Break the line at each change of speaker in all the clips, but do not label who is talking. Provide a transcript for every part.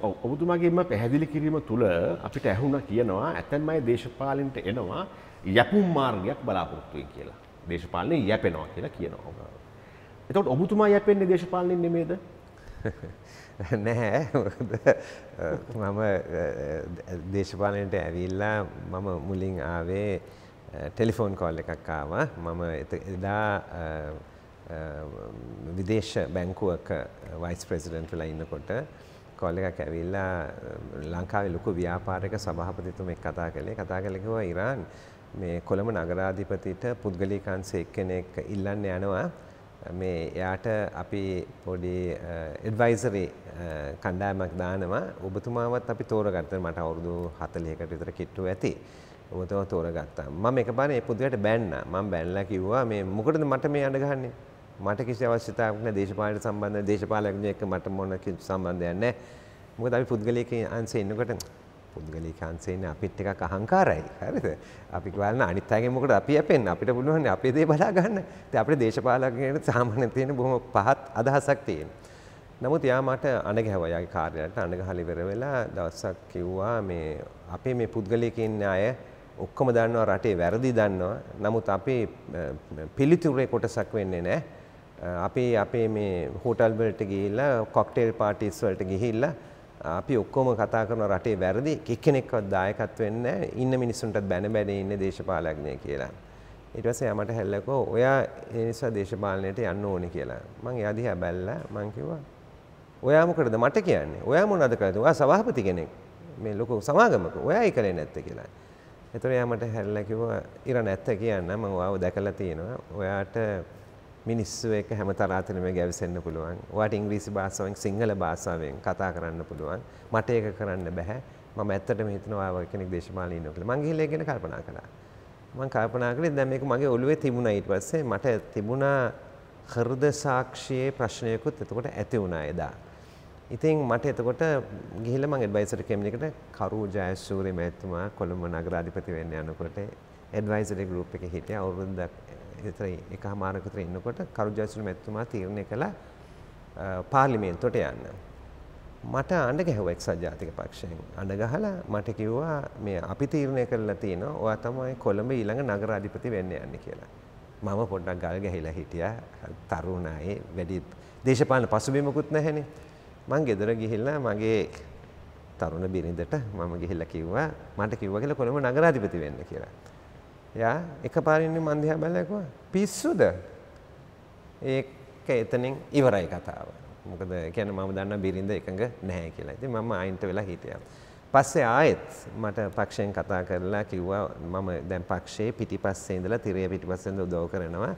ඔබතුමාගේම පැහැදිලි කිරීම තුළ අපිට ඇහුණ කියනවා ඇතැන් අයි දේශපාලින්ට එනවා යැපුම් මාර්ගයක් බලාපොරොත්තුවයි කියලා දේශපාලනය යැපෙනවා කියලා කියනවා. එතට ඔබතුමා යැපෙන්නේ දේශපාලනින් නෙමේද
නැහැ මම දේශපාලනයට ඇවිල්ලා මම මුලින් ආවේ ටෙලිෆෝන් කෝල් එකක් ආව මම එදා විදේශ බැංකුවක වයිස් ප්‍රසිඩන්ට් වෙලා ඉන්නකොට කොල් එකක් ඇවිල්ලා ලංකාවේ ලොකු ව්‍යාපාරික සභාපතිතුමෙක් කතා කළේ කතා කළේ කිව්වා ඉරාන් මේ කොළඹ නගරාධිපතිට පුද්ගලිකංශ එක්කෙනෙක් ඉල්ලන්න යනවා මේ එයාට අපි පොඩි ඇඩ්වයිසරි කණ්ඩායමක් දානවා ඔබතුමාවත් අපි තෝරගත්ත මට අවුරුදු 40කට විතර කිට්ටු ඇති ඔබතුමා තෝරගත්තා මම එකපාරේ මේ පුද්ගලයාට බැන්නා මම බැනලා කිව්වා මේ මොකටද මට මේ අඬ ගහන්නේ මට කිසි අවශ්‍යතාවක් නැහැ දේශපාලනයට සම්බන්ධ දේශපාලනඥයෙක් එක්ක මට මොන කිසි සම්බන්ධයක් නැහැ. මොකද අපි පුද්ගලිකයන් අංශේ ඉන්නකොට පුද්ගලිකාන්සේ ඉන්නේ අපිත් ටිකක් අහංකාරයි. හරිද? අපි බලන අනිත් අයගෙන් මොකටද අපි යපෙන්න? අපිට පුළුවන් අපේ දේ බලා ගන්න. ඉතින් අපේ දේශපාලකයන්ට සාමාන්‍යයෙන් තියෙන බොහොම පහත් අදහසක් තියෙනවා. නමුත් යා මට අඬගහුවා. යාගේ කාර්යාලයට අඬගහලා ඉවර වෙලා දවසක් කිව්වා මේ අපේ මේ පුද්ගලිකයන් අය ඔක්කොම දන්නවා රටේ වැරදි දන්නවා. නමුත් අපේ පිළිතුරේ කොටසක් වෙන්නේ නැහැ. අපි අපේ මේ හෝටල් වලට ගිහිල්ලා කොක්ටේල් පාටිස් වලට ගිහිල්ලා අපි ඔක්කොම කතා කරන රටේ වැරදි එක්කෙනෙක්වත් දායකත්ව වෙන්නේ ඉන්න මිනිස්සුන්ටත් බැන බැන ඉන්නේ දේශපාලඥය කියලා. ඊට පස්සේ යාමට හැල්ලකෝ ඔයා ඒ නිසා දේශපාලනයට යන්න ඕනේ කියලා. මං එයා දිහා බැලලා මං කිව්වා ඔයා මොකටද මට කියන්නේ? ඔයා මොනවද කරන්නේ? ඔයා සභාපති කෙනෙක්. මේ ලොකු සමාගමක. ඔයා ඒ කලේ නැත්තේ කියලා. එතකොට යාමට හැල්ලා කිව්වා ඉර නැත්ත කියන්න මම ඔයාව දැකලා තියෙනවා. ඔයාට මිනිස්සු එක හැම තරාතිරම ගැවිසෙන්න පුළුවන්. ඔයාට ඉංග්‍රීසි භාෂාවෙන් සිංහල භාෂාවෙන් කතා කරන්න පුළුවන්. මට ඒක කරන්න බෑ. මම ඇත්තටම හිතනවා ඔය කෙනෙක් දේශපාලන ඉන්නවා කියලා. මං ගිහලා ඒකන කල්පනා කළා. මං කල්පනා කළේ දැන් මේක මගේ ඔළුවේ තිබුණා ඊට පස්සේ මට තිබුණා හෘද සාක්ෂියේ ප්‍රශ්නයකුත් එතකොට ඇති වුණා එදා. ඉතින් මට එතකොට ගිහිල්ලා මං ඇඩ්වයිසර් කැමිනේකට කරු ජයසූරිය මැතිතුමා කොළඹ නගර අධිපති වෙන්න යනකොට ඇඩ්වයිසරි ගෲප් එකේ හිටියා අවුරුද්දක් විතර එකහමාරක විතර ඉන්නකොට කරුජාසුළු මැතිතුමා තීරණය කළා පාර්ලිමේන්තුවට යන්න. මට අඬ ගැහුවා එක්සත් ජාතික පක්ෂයෙන්. අඬ ගහලා මට කිව්වා මේ අපි තීරණය කරලා තියෙනවා ඔයා තමයි කොළඹ ඊළඟ නගර අධිපති වෙන්න යන්නේ කියලා. මම පොඩ්ඩක් ගල් ගැහිලා හිටියා තරුණයි වැඩි දේශපාලන පසුබිමකුත් නැහැනේ. මං ගෙදර ගිහිල්ලා මගේ තරුණ බිරිඳට මම ගිහිල්ලා කිව්වා මට කිව්වා කියලා කොළඹ නගරාධිපති වෙන්න කියලා. යා එකපාරින් මන් දිහා බැලලා කිව්වා පිස්සුද? ඒක එතනින් ඉවරයි කතාව. මොකද කියන්නේ මම දන්න බිරිඳ එකඟ නැහැ කියලා. ඉතින් මම ආයින්ට වෙලා හිටියා. පස්සේ ආයෙත් මට පක්ෂයෙන් කතා කරලා කිව්වා මම දැන් පක්ෂයේ පිටිපස්සේ ඉඳලා තිරය පිටිපස්සේ ඉඳලා උදව් කරනවා.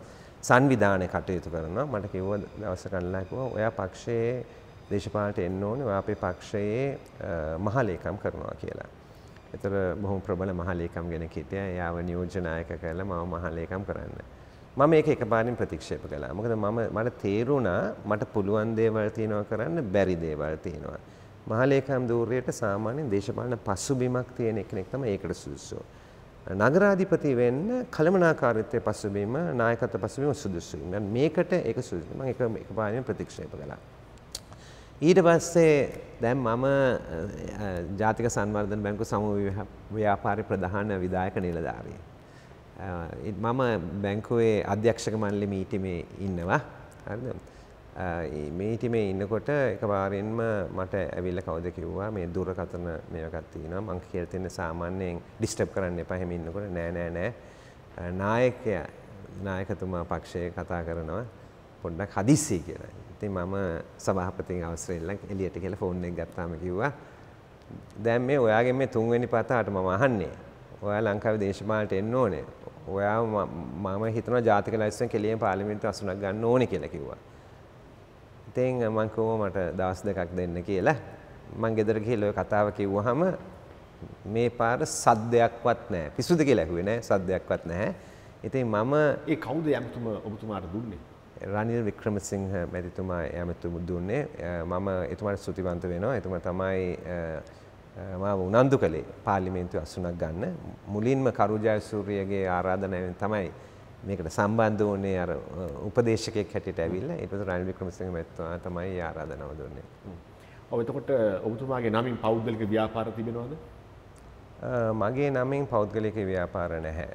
සංවිධානයේ කටයුතු කරනවා. මට කිව්වා දවස ගන්නලා කිව්වා ඔයා පක්ෂයේ දේශපාලනට එන්න ඕනේ. ඔයා අපේ පක්ෂයේ මහලේකම් කරනවා කියලා. එතර බොහොම ප්‍රබල මහලේකම් ගෙන හිටිය යාව නියෝජනායක කරලා මම මහලේකම් කරන්න. මම ඒක එකපාරින් ප්‍රතික්ෂේප කළා. මොකද මම මට තේරුණා මට පුළුවන් දේවල් තියෙනවා කරන්න බැරි දේවල් තියෙනවා. මහලේකම් ධූරයට සාමාන්‍යයෙන් දේශපාලන පසුබිමක් තියෙන කෙනෙක් තමයි ඒකට සුදුසු. නගරාධිපති වෙන්න කළමනාකාරීත්වයේ පසුබිම, නායකත්ව පසුබිම සුදුසුයි. මේකට ඒක සුදුසුයි. මම ඒක එකපාරින් ප්‍රතික්ෂේප කළා. ඊට පස්සේ දැන් මම ජාතික සංවර්ධන බැංකු සමූහ ව්‍යාපාරි ප්‍රධාන විධායක නිලධාරියෙක්. මම බැංකුවේ අධ්‍යක්ෂක මණ්ඩලෙ මීටිමේ ඉන්නවා. හරිද? මීටිමේ ඉන්නකොට එකපාරෙන්ම මට ඇවිල්ලා කවුද කිව්වා මේ දුරකථන මේකක් තියෙනවා. මං කියලා තියෙන සාමාන්‍යයෙන් ඩිස්ටර්බ් කරන්න එපා හැම ඉන්නකොට නෑ නෑ නෑ. නායකයා නායකතුමා පක්ෂයේ කතා කරනවා. පොඩ්ඩක් හදිස්සි කියලා. ඉතින් මම සභාපතින් අවසරෙල්ලන් එළියට කියලා ෆෝන් එක ගත්තාම කිව්වා දැන් මේ ඔයාගේ මේ තුන්වෙනි පතාට මම අහන්නේ. ඔයා ලංකාවේ දේශපාලනට එන්න ඕනේ. ඔයා මම හිතනවා ජාතික ලයිස්තුවෙන් කෙලියෙන් පාර්ලිමේන්තුව අසුනක් ගන්න ඕනේ කියලා කිව්වා. ඉතින් මං කිව්වා මට දවස් දෙකක් දෙන්න කියලා. මං ගෙදර ගිහිල්ලා ඔය කතාව කිව්වහම මේ පාර සද්දයක්වත් නැහැ. පිසුද කියලා ඇහුවේ නෑ සද්දයක්වත් නැහැ. ඉතින් මම ඒ කවුද යම්තුම ඔබතුමාට දුන්නේ? රනිල් වික්‍රමසිංහ මැතිතුමා ඇමතුම දුන්නේ මම එතුමාට සුතිවන්ත වෙනවා එතුම තමයි මාව උනන්දු කළේ පාර්ලිමේන්තු අසුනක් ගන්න මුලින්ම කරුජයසූරියගේ ආරාධනාවෙන් තමයි මේකට සම්බන්ධ වනේ අර උපදේශකෙක් හැටියට ඇවිල්ලා ඊට පස්සේ රනිල් වික්‍රමසිංහ මැතිතුමා තමයි ආරාධනාව දුන්නේ. ඔව් එතකොට ඔබතුමාගේ නමින් පෞද්ගලික ව්‍යාපාර තිබෙනවද? මගේ නමින් පෞද්ගලික ව්‍යාපාර නැහැ.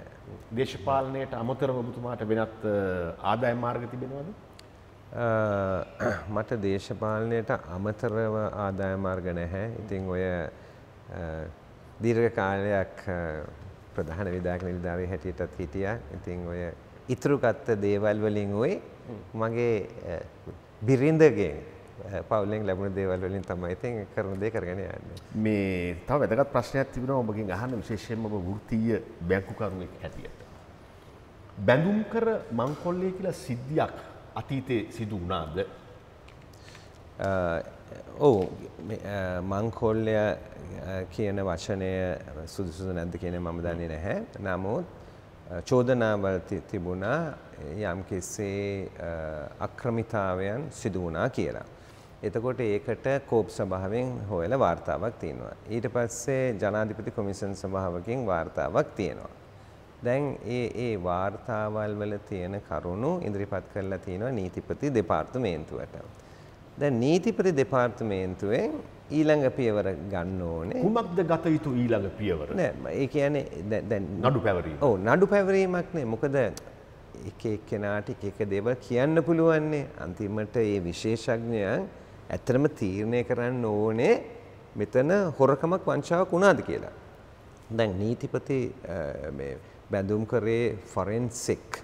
දේශපාලනයට අමතරව ඔබතුමාට වෙනත් ආදායම් මාර්ග තිබෙනවද? මට දේශපාලනයට අමතරව ආදායම් මාර්ග නැහැ. ඉතින් ඔය දීර්ඝ කාලයක් ප්‍රධාන විධායක නිලධාරී හැටියටත් හිටියා. ඉතින් ඔය ඉතුරු ගත්ත දේවල් වලින් උයි මගේ බිරිඳගෙන් පවුලෙන් ලැබුණ දේවල් වලින් තමයි ඉතින් කරන දේ කරගෙන යන්නේ. මේ තව වැදගත් ප්‍රශ්නයක් තිබෙනවා ඔබගෙන් අහන්න විශේෂයෙන්ම ඔබ වෘත්තීය බැංකුකරුවෙක්
හැටියට. බැඳුම් කර මංකොල්ලේ කියලා සිද්ධියක් අතීතයේ
සිදු වුණාද? ඔව් මංකොල්ලය කියන වචනය සුදුසුද නැද්ද කියන මම දන්නේ නැහැ. නමුත් චෝදනාවල් තිබුණා යම් කෙසේ අක්‍රමිතාවයන් සිදු වුණා කියලා. එතකොට ඒකට කෝප් සභාවෙන් හොයලා වාර්තාවක් තියෙනවා. ඊට පස්සේ ජනාධිපති කොමිෂන් සභාවකින් වාර්තාවක් තියෙනවා. දැන් ඒ ඒ වාර්තාවල් වල තියෙන කරුණු ඉදිරිපත් කරලා තියෙනවා නීතිපති දෙපාර්තමේන්තුවට. දැන් නීතිපති දෙපාර්තමේන්තුවෙන් ඊළඟ පියවර ගන්න ඕනේ. කුමක්ද ගත යුතු ඊළඟ පියවර? නෑ ඒ කියන්නේ දැන් නඩු පැවරීම. ඔව් නඩු පැවරීමක් නේ. මොකද එක එක්කෙනාට එක එක දේවල් කියන්න පුළුවන්නේ. අන්තිමට ඒ විශේෂඥයන් ඇත්තටම තීරණය කරන්න ඕනේ මෙතන හොරකමක් වංචාවක් වුණාද කියලා. දැන් නීතිපති බැඳුම් කරේ ෆොරෙන්සික්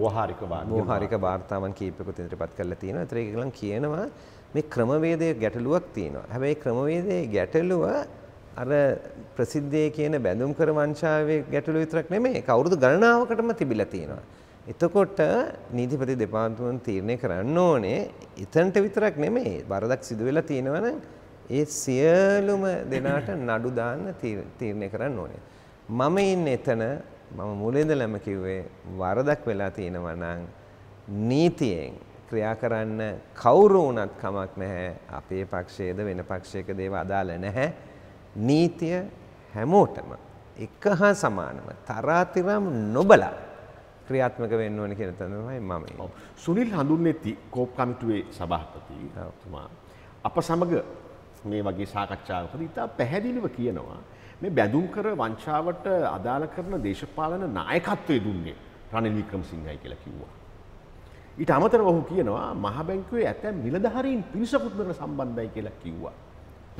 මෝහාරික වාර්තාවන් කීපක ඉදිරිපත් කරලා තියෙනවා. ඒතර ඒගොල්ලන් කියනවා මේ ක්‍රමවේදයේ ගැටලුවක් තියෙනවා. හැබැයි ක්‍රමවේදයේ ගැටලුව අර ප්‍රසිද්ධයේ කියන බැඳුම් කර වංචාවේ ගැටලුව විතරක් නෙමෙයි. කවුරුද ගණනාවකටම තිබිලා තියෙනවා. එතකොට නීතිපති දෙපාර්තමේන්තුවන් තීරණය කරන්න ඕනේ එතනට විතරක් නෙමෙයි වරදක් සිදු වෙලා තියෙනවනම් ඒ සියලුම දෙනාට නඩු දාන්න තීරණය කරන්න ඕනේ. මම ඉන්නේ එතන මම මුලින්දලම කිව්වේ වරදක් වෙලා තියෙනවා නම් නීතියෙන් ක්‍රියා කරන්න කවුරු වුණත් කමක් නැහැ. අපේ පක්ෂයේද වෙන පක්ෂයකද ඒව අදාළ නැහැ. නීතිය හැමෝටම එක හා සමානව තරාතිරම් නොබලා ක්‍රියාත්මක වෙන්න ඕන කියන තැන තමයි මම.
සුනිල් හඳුන්නෙති කෝප් කමිටුවේ සභාපතිතුමා අප සමග මේ වගේ සාකච්ඡාවකදී ඉතා පැහැදිලිව කියනවා මේ බැඳුම් කර වංචාවට අදාළ කරන දේශපාලන නායකත්වය දුන්නේ රනිල් වික්‍රමසිංහයි කියලා කිව්වා. ඊට අමතරව ඔහු කියනවා මහ බැංකුවේ ඇතැම් නිලධාරීන් පිරිසකුත් දෙන සම්බන්ධයි කියලා කිව්වා.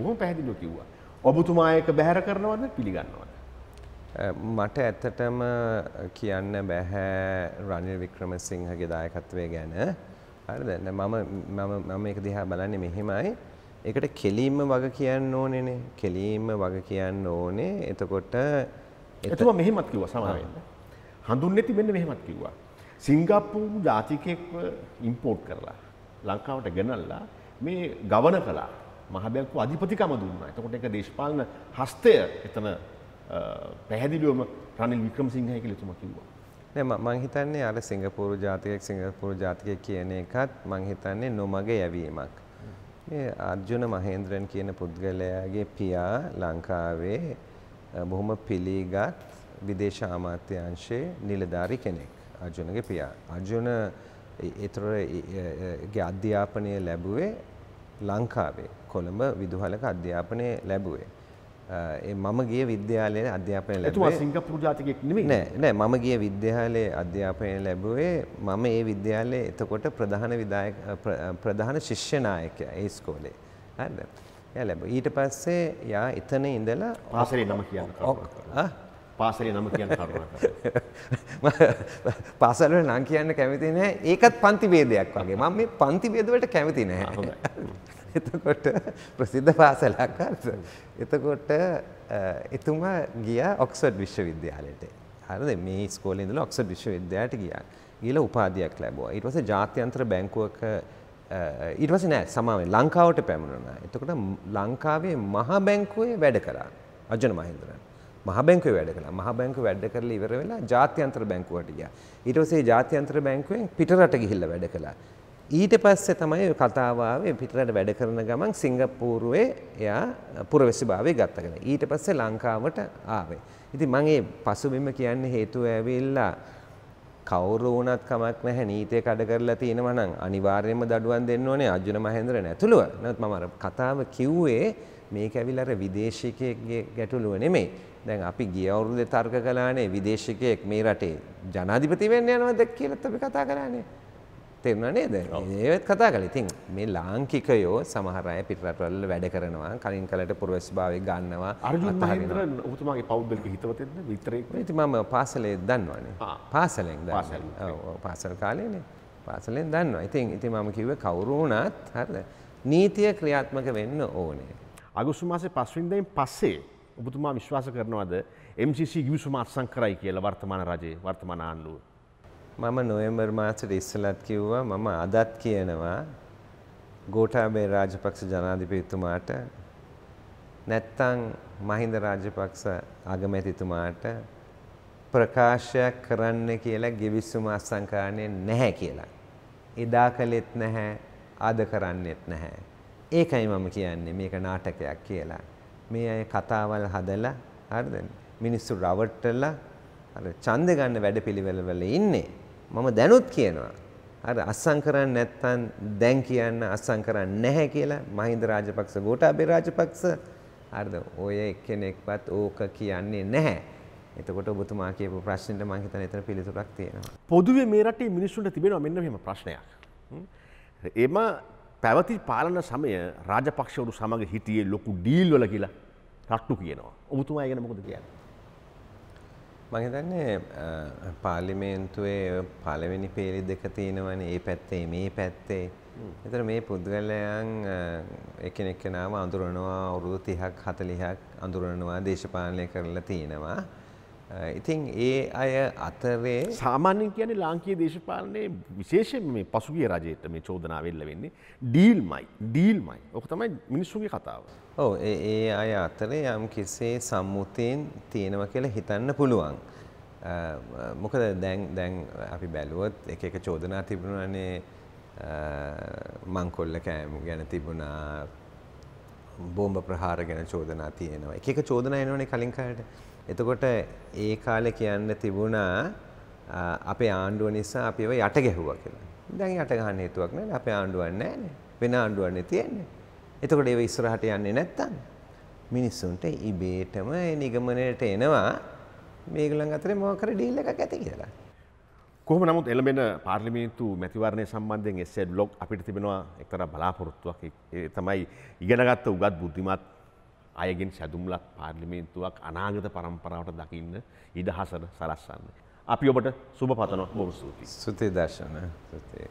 බොහොම පැහැදිලිව කිව්වා. ඔබතුමා ඒක බැහැර කරනවද පිළිගන්නවද? මට ඇත්තටම කියන්න බැහැ රනිල් වික්‍රමසිංහගේ දායකත්වය ගැන. හරිද? මම මම මම ඒක දිහා බලන්නේ මෙහෙමයි. ඒකට කෙලින්ම වග කියන්න ඕනේනේ. කෙලින්ම වග කියන්න ඕනේ. එතකොට එතුමා
මෙහෙමත් කිව්වා සමහර වෙලාවට. හඳුන්නෙති මෙන්න මෙහෙමත් කිව්වා. සිංගප්පූරු ජාතිකයෙක්ව ඉම්පෝට් කරලා ලංකාවට ගෙනල්ලා මේ ගවන කළා. මහබැංකුව අධිපතිකම දුන්නා. එතකොට ඒක දේශපාලන හස්තය එතන පැහැදිලිවම රනිල් වික්‍රමසිංහය කියලා එතුමා කිව්වා.
නෑ මම හිතන්නේ අර සිංගප්පූරු ජාතිකයෙක් සිංගප්පූරු ජාතිකයෙක් කියන එකත් මම හිතන්නේ නොමග යැවීමක්. මේ අර්ජුන මහේන්ද්‍රන් කියන පුද්ගලයාගේ පියා ලංකාවේ බොහොම පිළිගත් විදේශ අමාත්‍යාංශයේ නිලධාරි කෙනෙක්. අර්ජුනගේ පියා. අර්ජුන ඒතරගේ අධ්‍යාපනය ලැබුවේ ලංකාවේ කොළඹ විදුහලක අධ්‍යාපනය ලැබුවේ. ඒ මම ගිය විද්‍යාලයේ අධ්‍යාපනය ලැබුවේ එතුමා සිංගප්පූරු ජාතිකයෙක් නෙමෙයි නෑ නෑ මම ගිය විද්‍යාලයේ අධ්‍යාපනය ලැබුවේ මම ඒ විද්‍යාලයේ එතකොට ප්‍රධාන විදායක ප්‍රධාන ශිෂ්‍ය නායකයා ඒ ඉස්කෝලේ හරිද එයා ලැබුවා ඊට පස්සේ යා එතන ඉඳලා පාසලේ නම කියන්න කරුණා පාසලේ නම කියන්න කරුණා පාසල වල නම් කියන්න කැමති නෑ ඒකත් පන්ති ભેදයක් වගේ මම මේ පන්ති ભેද වලට කැමති නෑ හොඳයි එතකොට ප්‍රසිද්ධ පාසලක් හරිද? එතකොට එතුමා ගියා ඔක්ස්ෆර්ඩ් විශ්වවිද්‍යාලයට. හරිද? මේ ඉස්කෝලේ ඉඳලා ඔක්ස්ෆර්ඩ් විශ්වවිද්‍යාලයට ගියා. ගිහලා උපාධියක් ලැබුවා. ඊට පස්සේ ජාත්‍යන්තර බැංකුවක ඊට පස්සේ නෑ සමාවෙන් ලංකාවට පැමිණුණා. එතකොට ලංකාවේ මහා බැංකුවේ වැඩ කළා. අජන මහින්දරන්. මහා බැංකුවේ වැඩ කළා. මහා බැංකුව වැඩ කරලා ඉවර වෙලා ජාත්‍යන්තර බැංකුවට ගියා. ඊට පස්සේ ජාත්‍යන්තර බැංකුවෙන් පිටරට ගිහිල්ලා වැඩ කළා. ඊට පස්සේ තමයි ඔය කතාව ආවේ පිටරට වැඩ කරන ගමන් සිංගප්පූරුවේ එයා පුරවැසිභාවය ගත්තගෙන. ඊට පස්සේ ලංකාවට ආවේ. ඉතින් මම මේ පසුබිම කියන්නේ හේතුව ඇවිල්ලා කවුරු වුණත් කමක් නැහැ නීතිය කඩ කරලා තියෙනවා නම් අනිවාර්යයෙන්ම දඩුවම් දෙන්න ඕනේ අර්ජුන මහේන්ද්‍රන ඇතුළුව. නමුත් මම අර කතාව කිව්වේ මේක ඇවිල්ලා අර විදේශිකයෙක්ගේ ගැටලුව නෙමෙයි. දැන් අපි ගිය අවුරුද්දේ තර්ක කළානේ විදේශිකයෙක් මේ රටේ ජනාධිපති වෙන්න යනවද කියලාත් අපි කතා කරානේ. තෙරන නේද ඒත් කතා කල ඉතින් මේ ලාංකිකයෝ සමහරය පිටරටවල්ල වැඩ කරනවා කලින් කලට පුරවස් භාවය ගන්නවා අර්ජුන්තර උතුමගේ පෞද්ගලික හිතවතෙන්න විතරෙක් ඉති මම පාසලේ දන්නවනේ පාසලෙන් ද පාසල් කාලයනේ පාසලෙන් දන්නවා ඉතින් ඉති මම කිව කවුරුණත් හරද නීතිය ක්‍රියාත්මක වෙන්න ඕනේ.
අගුස්තු මාසේ පස්වින්දයින් පස්සේ ඔබතුමා විශ්වාස කරනවද MCC ගිවිසුම අත්සං කරයි කියලා වර්තමාන රජයේ වර්තමාන ආණ්ඩුව
මම නොවැම්බර් මාසෙට ඉස්සලත් කිව්වා මම අදත් කියනවා ගෝඨාභය රාජපක්ෂ ජනාධිපතිතුමාට නැත්තම් මහින්ද රාජපක්ෂ අගමැතිතුමාට ප්‍රකාශයක් කරන්න කියලා ගෙවිසුම අසංකාරණේ නැහැ කියලා. එදා කළෙත් නැහැ, අද කරන්නෙත් නැහැ. ඒකයි මම කියන්නේ මේක නාටකයක් කියලා. මේ අය කතාවල් හදලා හරිද? මිනිස්සු රවට්ටලා අර ඡන්ද ගන්න වැඩපිළිවෙල වල ඉන්නේ. මම දැනුත් කියනවා. අර අස්සම් කරන්නේ නැත්නම් දැන් කියන්න අස්සම් කරන්නේ නැහැ කියලා මහින්ද රාජපක්ෂ ගෝඨාභය රාජපක්ෂ හරිද ඔය එක්කෙනෙක්වත් ඕක කියන්නේ නැහැ. එතකොට ඔබතුමා කියපු ප්‍රශ්නෙට මම හිතන එතන පිළිතුරක් තියෙනවා. පොදුවේ මේ රටේ මිනිස්සුන්ට තිබෙනවා මෙන්න මෙහෙම ප්‍රශ්නයක්.
එම පැවති පාලන සමය රාජපක්ෂවරු සමග හිටියේ
ලොකු ඩීල් වල කියලා රට්ටු කියනවා.
ඔබතුමා ගැන මොකද කියන්නේ?
මම හිතන්නේ පාර්ලිමේන්තුවේ පළවෙනි පේලි දෙක තියෙනවනේ මේ පැත්තේ මේ පැත්තේ. ඒතර මේ පුද්ගලයන් එකිනෙක නාම අඳුරනවා අවුරුදු 30ක් 40ක් අඳුරනවා දේශපාලනය කරලා තිනවා. Uh, ඉතින් ඒ අය අතරේ සාමාන්‍යෙන් කියන ලාංකයේ දේශපාලනයේ විශේෂෙන් මේ පසුගිය රජයට මේ චෝදනා වෙල්ල වෙන්නේ ඩීල්මයි ඩීල්මයි ඔක තමයි මිනිස්සුගේ කතාව. ඔව ඒ අය අතරේ යම් කිසේ සම්මුතයෙන් තියෙනව කියලා හිතන්න පුළුවන්. Uh, මොකද දැන් දැන් අපි බැලුවොත් එක එක චෝදනා තිබුණනේ uh, මංකොල්ල කෑම ගැන තිබුණා බෝම්බ ප්‍රහාර ගැන චෝදනා තියෙනවා. එක එක චෝදනා එනවනේ කලින් කාලේට. එතකොට ඒ කාලේ කියන්න තිබුණා අපේ ආණ්ඩුව නිසා අපි ඒව යට ගැහුවා කියලා. දැන් යට ගන්න හේතුවක් නැහැ. අපේ ආණ්ඩුවක් නැහැනේ. වෙන ආණ්ඩුවක්නේ තියෙන්නේ. එතකොට ඒව ඉස්සරහට යන්නේ නැත්තම් මිනිස්සුන්ට ඉබේටම ඒ නිගමනයට එනවා මේගොල්ලන් අතරේ මොකක් හරි ඩීල් එකක් ඇති කියලා. කොහොම නමුත් එළඹෙන පාර්ලිමේන්තු මැතිවරණය
සම්බන්ධයෙන් එස්සෙල් බ්ලොග් අපිට තිබෙනවා එක්තර බලාපොරොත්තුවක් තමයි ඉගෙනගත්ත උගත් බුද්ධිමත් අයගෙන් සැදුම්ලත් පාර්ලිමේන්තුවක් අනාගත පරම්පරාවට දකින්න ඉඩහසර සලස්සන්න. අපි ඔබට සුභ පතනවා බොරු සූති. සුතේ දර්ශන සුතේ.